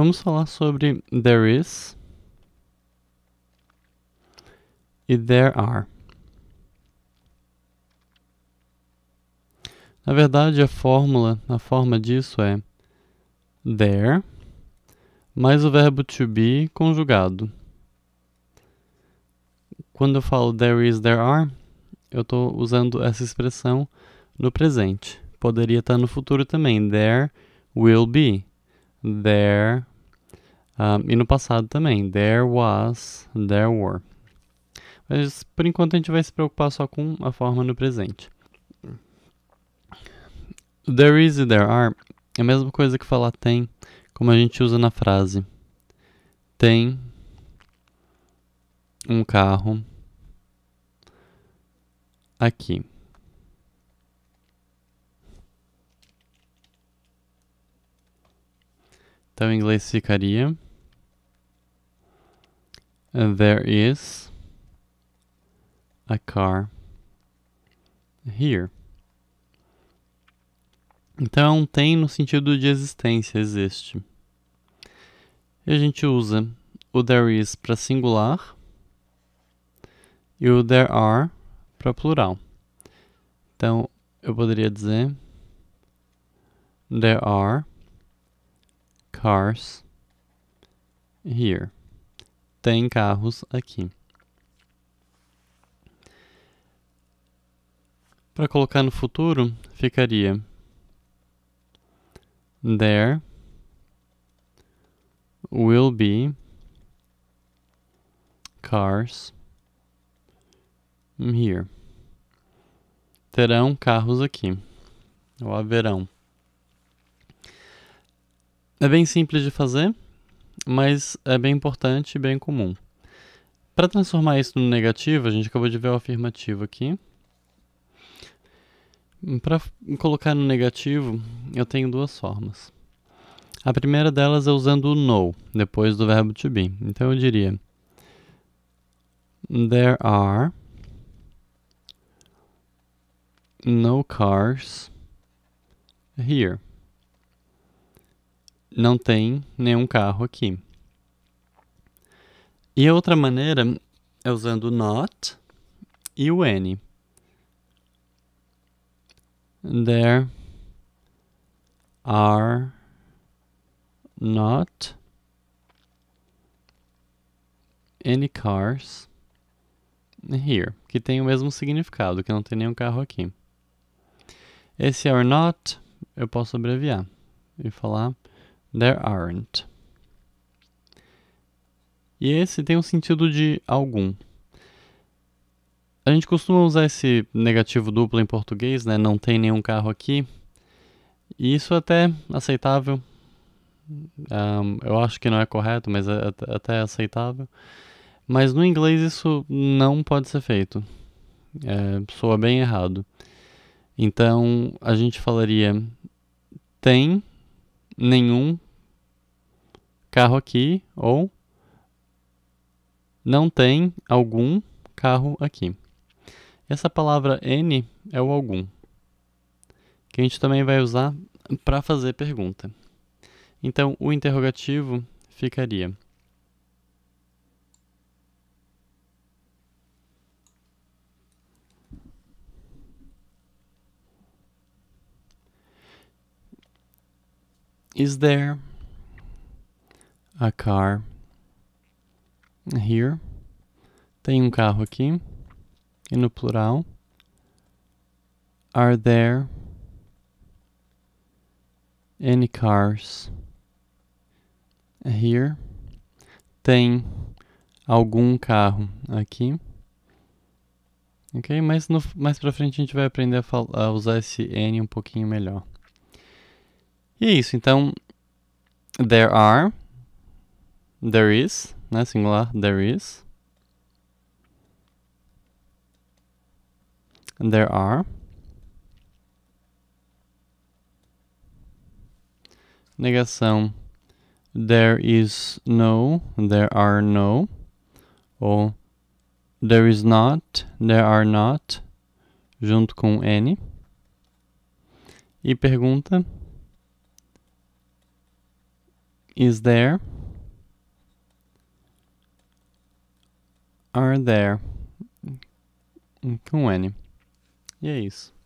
Vamos falar sobre there is e there are. Na verdade, a fórmula, a forma disso é there mais o verbo to be conjugado. Quando eu falo there is, there are, eu estou usando essa expressão no presente. Poderia estar no futuro também. There will be. There um, ah, e no passado também, there was, there were. Mas por enquanto a gente vai se preocupar só com a forma no presente. There is e there are é a mesma coisa que falar tem, como a gente usa na frase. Tem um carro aqui. Então em inglês ficaria there is a car here. Então, tem no sentido de existência, existe. E a gente usa o there is para singular e o there are para plural. Então, eu poderia dizer there are cars here tem carros aqui. Para colocar no futuro, ficaria There will be cars here. Terão carros aqui. Ou haverão. É bem simples de fazer mas é bem importante e bem comum. Para transformar isso no negativo, a gente acabou de ver o afirmativo aqui. Para colocar no negativo, eu tenho duas formas. A primeira delas é usando o no, depois do verbo to be. Então eu diria: There are no cars here não tem nenhum carro aqui. E a outra maneira é usando o not e o n. There are not any cars here, que tem o mesmo significado, que não tem nenhum carro aqui. Esse are not eu posso abreviar e falar There aren't. E esse tem um sentido de algum. A gente costuma usar esse negativo duplo em português, né? Não tem nenhum carro aqui. E isso é até aceitável. Um, eu acho que não é correto, mas é até aceitável. Mas no inglês isso não pode ser feito. É, soa bem errado. Então a gente falaria tem nenhum carro aqui ou não tem algum carro aqui. Essa palavra N é o algum, que a gente também vai usar para fazer pergunta. Então, o interrogativo ficaria Is there a car here? Tem um carro aqui. E no plural. Are there any cars here? Tem algum carro aqui. Ok? Mas no, mais pra frente a gente vai aprender a, a usar esse N um pouquinho melhor. E é isso, então. There are. There is, né? Singular, there is. There are. Negação. There is no, there are no. Ou there is not, there are not. Junto com N. E pergunta. is there, are there, com N. E é isso.